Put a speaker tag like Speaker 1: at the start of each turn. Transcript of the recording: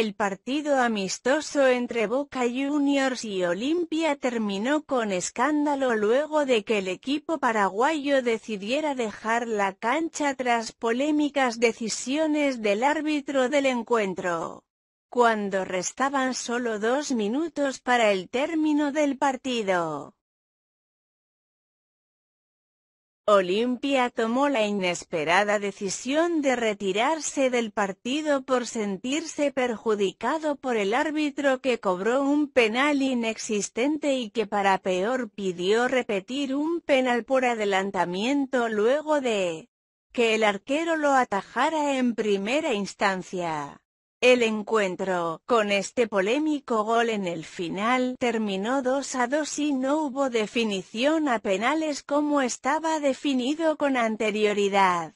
Speaker 1: El partido amistoso entre Boca Juniors y Olimpia terminó con escándalo luego de que el equipo paraguayo decidiera dejar la cancha tras polémicas decisiones del árbitro del encuentro. Cuando restaban solo dos minutos para el término del partido. Olimpia tomó la inesperada decisión de retirarse del partido por sentirse perjudicado por el árbitro que cobró un penal inexistente y que para peor pidió repetir un penal por adelantamiento luego de que el arquero lo atajara en primera instancia. El encuentro, con este polémico gol en el final, terminó 2 a 2 y no hubo definición a penales como estaba definido con anterioridad.